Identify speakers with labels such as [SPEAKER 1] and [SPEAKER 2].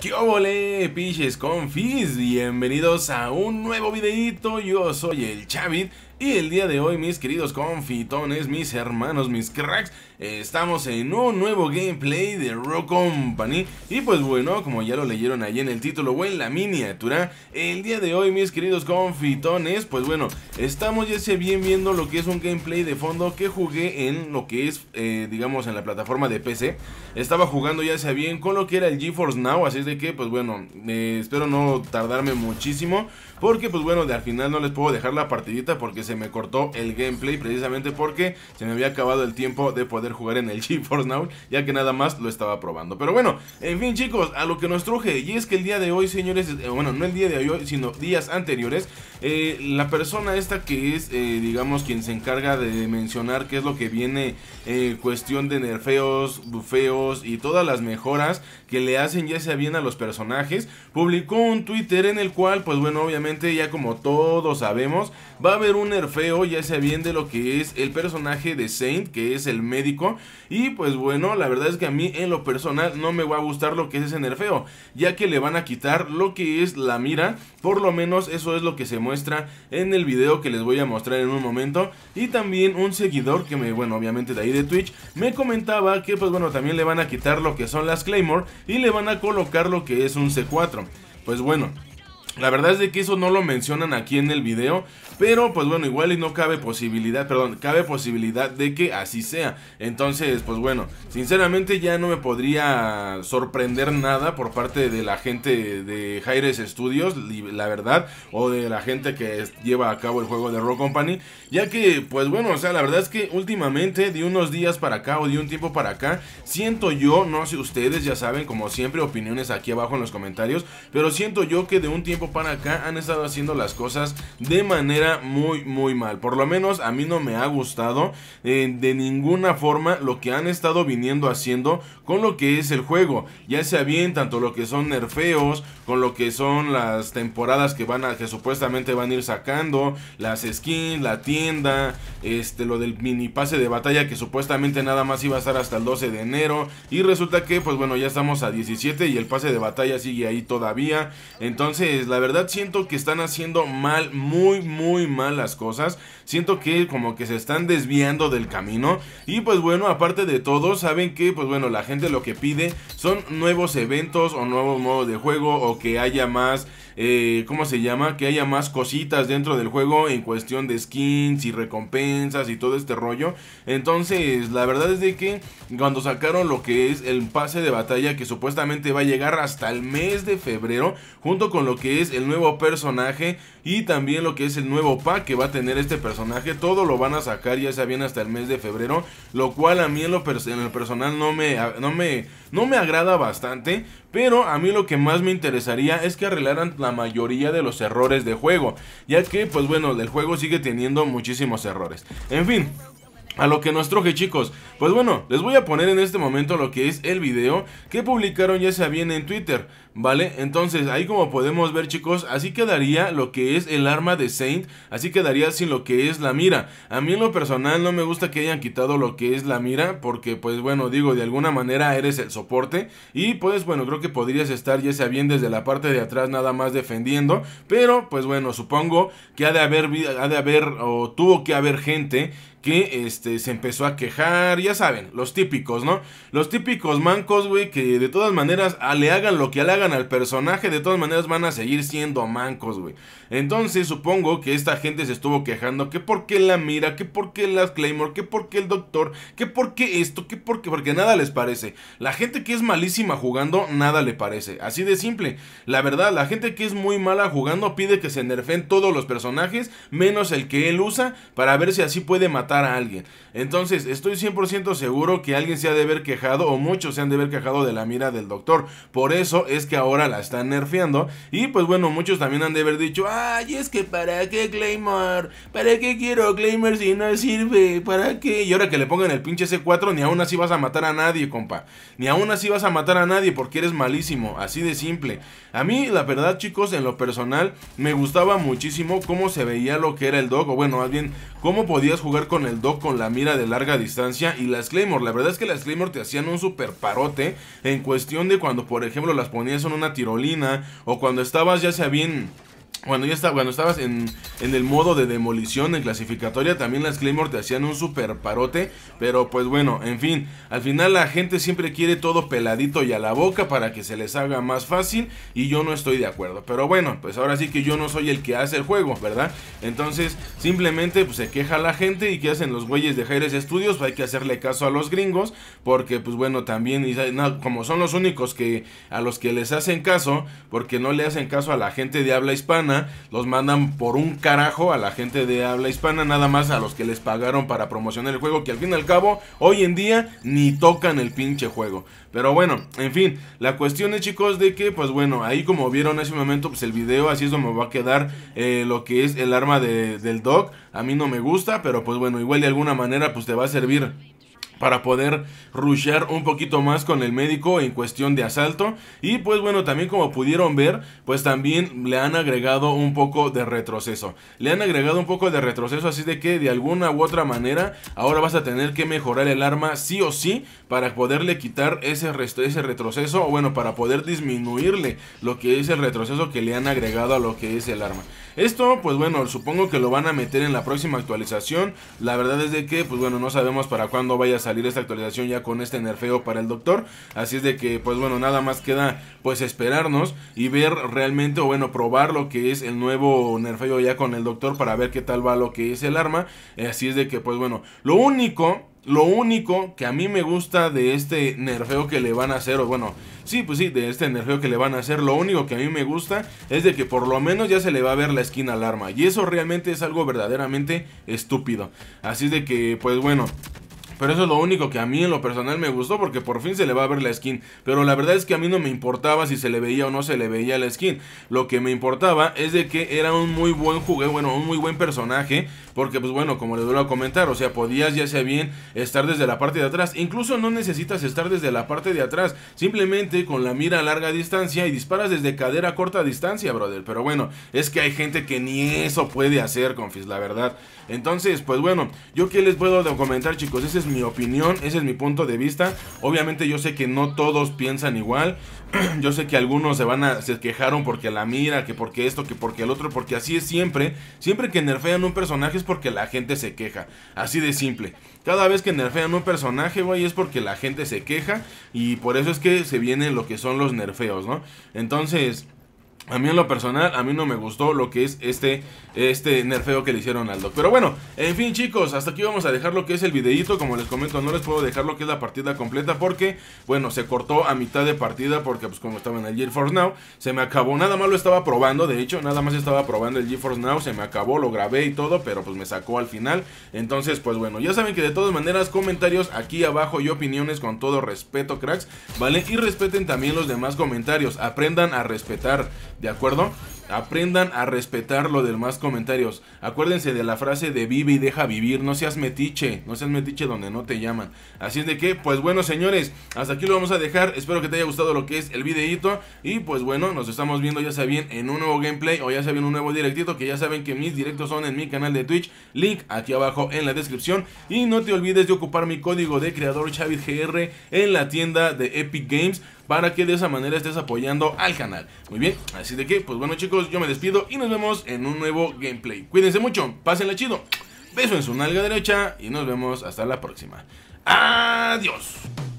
[SPEAKER 1] ¿Qué obole, piches confis? Bienvenidos a un nuevo videito, yo soy el Chavit y el día de hoy, mis queridos confitones, mis hermanos, mis cracks, eh, estamos en un nuevo gameplay de Rock Company. Y pues bueno, como ya lo leyeron ahí en el título o en la miniatura, el día de hoy, mis queridos confitones, pues bueno, estamos ya se bien viendo lo que es un gameplay de fondo que jugué en lo que es, eh, digamos, en la plataforma de PC. Estaba jugando ya sea bien con lo que era el GeForce Now, así es de que, pues bueno, eh, espero no tardarme muchísimo, porque pues bueno, de al final no les puedo dejar la partidita porque se se me cortó el gameplay precisamente porque se me había acabado el tiempo de poder jugar en el GeForce Now, ya que nada más lo estaba probando. Pero bueno, en fin chicos, a lo que nos truje, y es que el día de hoy, señores, eh, bueno, no el día de hoy, sino días anteriores, eh, la persona esta que es, eh, digamos, quien se encarga de mencionar qué es lo que viene cuestión de nerfeos, bufeos y todas las mejoras que le hacen ya sea bien a los personajes, publicó un Twitter en el cual, pues bueno, obviamente ya como todos sabemos, va a haber un feo ya sea bien de lo que es el personaje de Saint, que es el médico. Y pues bueno, la verdad es que a mí en lo personal no me va a gustar lo que es ese nerfeo, ya que le van a quitar lo que es la mira. Por lo menos eso es lo que se muestra en el video que les voy a mostrar en un momento. Y también un seguidor que me, bueno, obviamente de ahí de Twitch, me comentaba que pues bueno, también le van a quitar lo que son las Claymore y le van a colocar lo que es un C4. Pues bueno, la verdad es que eso no lo mencionan aquí en el video, pero pues bueno, igual y no cabe posibilidad, perdón, cabe posibilidad de que así sea. Entonces, pues bueno, sinceramente ya no me podría sorprender nada por parte de la gente de Jaires Studios, la verdad, o de la gente que lleva a cabo el juego de Rock Company, ya que pues bueno, o sea, la verdad es que últimamente de unos días para acá o de un tiempo para acá, siento yo, no sé ustedes, ya saben, como siempre opiniones aquí abajo en los comentarios, pero siento yo que de un tiempo para acá han estado haciendo las cosas de manera muy, muy mal. Por lo menos a mí no me ha gustado eh, de ninguna forma lo que han estado viniendo haciendo con lo que es el juego. Ya sea bien tanto lo que son nerfeos, con lo que son las temporadas que van a, que supuestamente van a ir sacando, las skins, la tienda, este, lo del mini pase de batalla que supuestamente nada más iba a estar hasta el 12 de enero. Y resulta que, pues bueno, ya estamos a 17 y el pase de batalla sigue ahí todavía. Entonces, la verdad siento que están haciendo mal, muy, muy mal las cosas. Siento que como que se están desviando del camino. Y pues bueno, aparte de todo, saben que pues bueno, la gente lo que pide son nuevos eventos o nuevos modos de juego o que haya más eh, ¿cómo se llama? Que haya más cositas dentro del juego en cuestión de skins y recompensas y todo este rollo. Entonces, la verdad es de que cuando sacaron lo que es el pase de batalla que supuestamente va a llegar hasta el mes de febrero, junto con lo que es el nuevo personaje y también lo que es el nuevo pack que va a tener este personaje, todo lo van a sacar ya sea bien hasta el mes de febrero, lo cual a mí en lo, en el personal no me, no me, no me agrada bastante, pero a mí lo que más me interesaría es que arreglaran la mayoría de los errores de juego, ya que pues bueno, el juego sigue teniendo muchísimos errores. En fin, a lo que nos troje chicos, pues bueno, les voy a poner en este momento lo que es el video que publicaron ya sea bien en Twitter, ¿vale? Entonces ahí como podemos ver chicos, así quedaría lo que es el arma de Saint, así quedaría sin lo que es la mira. A mí en lo personal no me gusta que hayan quitado lo que es la mira, porque pues bueno, digo, de alguna manera eres el soporte y pues bueno, creo que podrías estar ya sea bien desde la parte de atrás nada más defendiendo, pero pues bueno, supongo que ha de haber, ha de haber o tuvo que haber gente que este, se empezó a quejar, ya saben, los típicos, ¿no? Los típicos mancos, güey, que de todas maneras le hagan lo que le hagan al personaje, de todas maneras van a seguir siendo mancos, güey. Entonces supongo que esta gente se estuvo quejando, que por qué la mira, que por qué las Claymore, que por qué el doctor, que por qué esto, que por qué, porque nada les parece. La gente que es malísima jugando, nada le parece. Así de simple. La verdad, la gente que es muy mala jugando pide que se nerfen todos los personajes, menos el que él usa, para ver si así puede matar a alguien. Entonces, estoy 100% seguro que alguien se ha de haber quejado o muchos se han de haber quejado de la mira del doctor. Por eso es que ahora la están nerfeando. Y pues bueno, muchos también han de haber dicho, ay, es que para qué Claymore, para qué quiero Claymore si no sirve, para qué. Y ahora que le pongan el pinche C4, ni aún así vas a matar a nadie, compa. Ni aún así vas a matar a nadie porque eres malísimo, así de simple. A mí, la verdad, chicos, en lo personal, me gustaba muchísimo cómo se veía lo que era el dog, o bueno, más bien cómo podías jugar con el dock con la mira de larga distancia y las Claymore. La verdad es que las Claymore te hacían un super parote en cuestión de cuando, por ejemplo, las ponías en una tirolina o cuando estabas ya sea bien cuando ya estaba cuando estabas en, el modo de demolición en clasificatoria, también las Claymore te hacían un super parote. Pero pues bueno, en fin, al final la gente siempre quiere todo peladito y a la boca para que se les haga más fácil. Y yo no estoy de acuerdo. Pero bueno, pues ahora sí que yo no soy el que hace el juego, ¿verdad? Entonces, simplemente pues, se queja la gente y que hacen los güeyes de Jaires Studios. Pues hay que hacerle caso a los gringos. Porque, pues bueno, también, como son los únicos que a los que les hacen caso, porque no le hacen caso a la gente de habla hispana los mandan por un carajo a la gente de habla hispana, nada más a los que les pagaron para promocionar el juego, que al fin y al cabo, hoy en día ni tocan el pinche juego. Pero bueno, en fin, la cuestión es chicos de que, pues bueno, ahí como vieron hace un momento, pues el video, así es donde me va a quedar eh, lo que es el arma del dog. A mí no me gusta, pero pues bueno, igual de alguna manera pues te va a servir para poder rushear un poquito más con el médico en cuestión de asalto. Y pues bueno, también como pudieron ver, pues también le han agregado un poco de retroceso. Le han agregado un poco de retroceso, así de que de alguna u otra manera, ahora vas a tener que mejorar el arma sí o sí para poderle quitar ese, ese retroceso, o bueno, para poder disminuirle lo que es el retroceso que le han agregado a lo que es el arma. Esto, pues bueno, supongo que lo van a meter en la próxima actualización. La verdad es de que, pues bueno, no sabemos para cuándo vaya a salir esta actualización ya con este nerfeo para el doctor. Así es de que, pues bueno, nada más queda pues esperarnos y ver realmente, o bueno, probar lo que es el nuevo nerfeo ya con el doctor para ver qué tal va lo que es el arma. Eh, así es de que, pues bueno, lo único lo único que a mí me gusta de este nerfeo que le van a hacer, o bueno, sí, pues sí, de este nerfeo que le van a hacer, lo único que a mí me gusta es de que por lo menos ya se le va a ver la esquina al arma. Y eso realmente es algo verdaderamente estúpido. Así es de que, pues bueno, pero eso es lo único que a mí en lo personal me gustó porque por fin se le va a ver la skin. Pero la verdad es que a mí no me importaba si se le veía o no se le veía la skin. Lo que me importaba es de que era un muy buen juguete, bueno, un muy buen personaje porque pues bueno, como les vuelvo a comentar, o sea, podías ya sea bien estar desde la parte de atrás. Incluso no necesitas estar desde la parte de atrás. Simplemente con la mira a larga distancia y disparas desde cadera a corta distancia, brother. Pero bueno, es que hay gente que ni eso puede hacer, confis, la verdad. Entonces, pues bueno, yo qué les puedo comentar, chicos. Esa es mi opinión, ese es mi punto de vista. Obviamente yo sé que no todos piensan igual. yo sé que algunos se van a se quejaron porque la mira, que porque esto, que porque el otro, porque así es siempre. Siempre que nerfean un personaje es porque la gente se queja. Así de simple. Cada vez que nerfean un personaje, güey, es porque la gente se queja. Y por eso es que se vienen lo que son los nerfeos, ¿no? Entonces, a mí en lo personal, a mí no me gustó lo que es este, este nerfeo que le hicieron al Doc. Pero bueno, en fin chicos, hasta aquí vamos a dejar lo que es el videito. Como les comento, no les puedo dejar lo que es la partida completa porque, bueno, se cortó a mitad de partida porque pues como estaba en el GeForce Now, se me acabó. Nada más lo estaba probando, de hecho, nada más estaba probando el GeForce Now, se me acabó, lo grabé y todo, pero pues me sacó al final. Entonces, pues bueno, ya saben que de todas maneras, comentarios aquí abajo y opiniones con todo respeto, cracks, ¿vale? Y respeten también los demás comentarios, aprendan a respetar. ¿de acuerdo? Aprendan a respetar lo más comentarios. Acuérdense de la frase de vive y deja vivir. No seas metiche. No seas metiche donde no te llaman. Así es de que, pues bueno, señores, hasta aquí lo vamos a dejar. Espero que te haya gustado lo que es el videito Y pues bueno, nos estamos viendo ya saben en un nuevo gameplay o ya saben un nuevo directito. Que ya saben que mis directos son en mi canal de Twitch. Link aquí abajo en la descripción. Y no te olvides de ocupar mi código de creador GR en la tienda de Epic Games. Para que de esa manera estés apoyando al canal. Muy bien, así de que, pues bueno chicos yo me despido y nos vemos en un nuevo gameplay. Cuídense mucho, pásenla chido. Beso en su nalga derecha y nos vemos hasta la próxima. Adiós.